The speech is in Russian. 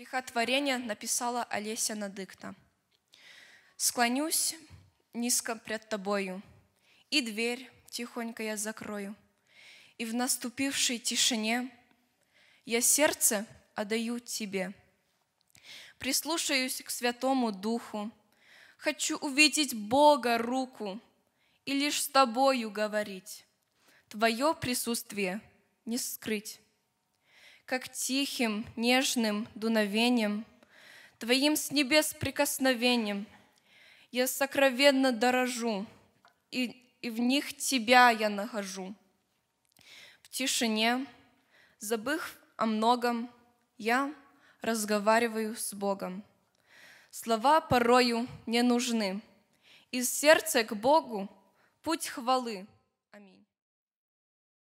Стихотворение написала Олеся Надыкта. Склонюсь низко пред тобою, И дверь тихонько я закрою, И в наступившей тишине Я сердце отдаю тебе. Прислушаюсь к Святому Духу, Хочу увидеть Бога руку И лишь с тобою говорить. Твое присутствие не скрыть как тихим, нежным дуновением, Твоим с небес прикосновением я сокровенно дорожу, и, и в них Тебя я нахожу. В тишине, забыв о многом, я разговариваю с Богом. Слова порою не нужны. Из сердца к Богу путь хвалы. Аминь.